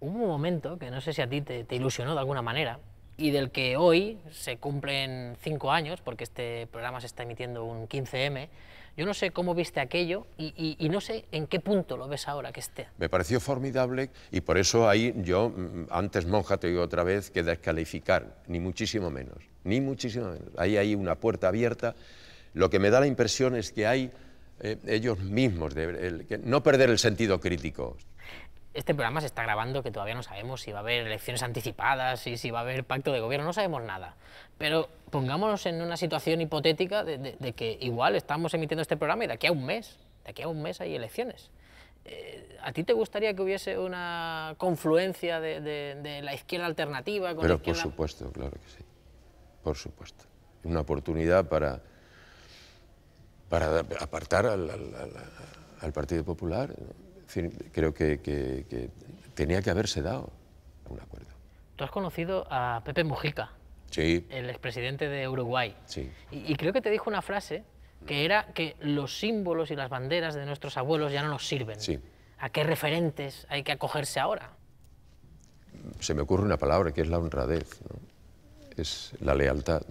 hubo un momento que no sé si a ti te, ilusionó de alguna manera y del que hoy se cumplen cinco años, porque este programa se está emitiendo un 15M. Yo no sé cómo viste aquello y, no sé en qué punto lo ves ahora que esté. Me pareció formidable y por eso ahí yo, mm, antes monja, te digo otra vez, que descalificar, ni muchísimo menos, ni muchísimo menos. Ahí hay una puerta abierta. Lo que me da la impresión es que hay eh, ellos mismos, que no perder el sentido crítico, este programa se está grabando, que todavía no sabemos si va a haber elecciones anticipadas, y si va a haber pacto de gobierno, no sabemos nada. Pero pongámonos en una situación hipotética de, que igual estamos emitiendo este programa y de aquí a un mes, de aquí a un mes hay elecciones. Eh, ¿A ti te gustaría que hubiese una confluencia de, la izquierda alternativa con Pero la izquierda... por supuesto, claro que sí. Por supuesto. Una oportunidad para, para apartar al, Partido Popular creo que, tenía que haberse dado un acuerdo. Tú has conocido a Pepe Mujica, el expresidente de Uruguay, y, creo que te dijo una frase que era que los símbolos y las banderas de nuestros abuelos ya no nos sirven. ¿A qué referentes hay que acogerse ahora? Se me ocurre una palabra que es la honradez, es la lealtad.